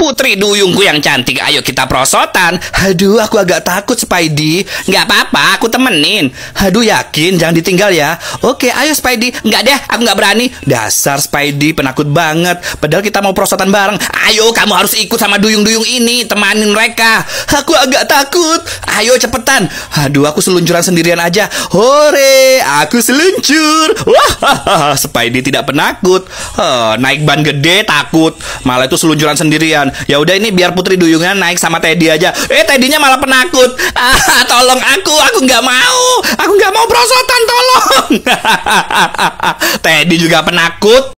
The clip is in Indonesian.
Putri duyungku yang cantik, ayo kita prosotan. Aduh, aku agak takut, Spidey. Nggak apa-apa, aku temenin. Aduh, yakin jangan ditinggal ya. Oke, ayo Spidey. Nggak deh, aku nggak berani. Dasar Spidey, penakut banget. Padahal kita mau prosotan bareng. Ayo, kamu harus ikut sama duyung-duyung ini, temanin mereka. Aku agak takut. Ayo cepetan. Aduh, aku seluncuran sendirian aja. Hore, aku seluncur. Wah, Spidey tidak penakut. Oh, naik ban gede takut. Malah itu seluncuran sendirian ya udah ini biar putri duyungnya naik sama Teddy aja eh Teddynya malah penakut ah, tolong aku aku nggak mau aku nggak mau prosotan tolong Teddy juga penakut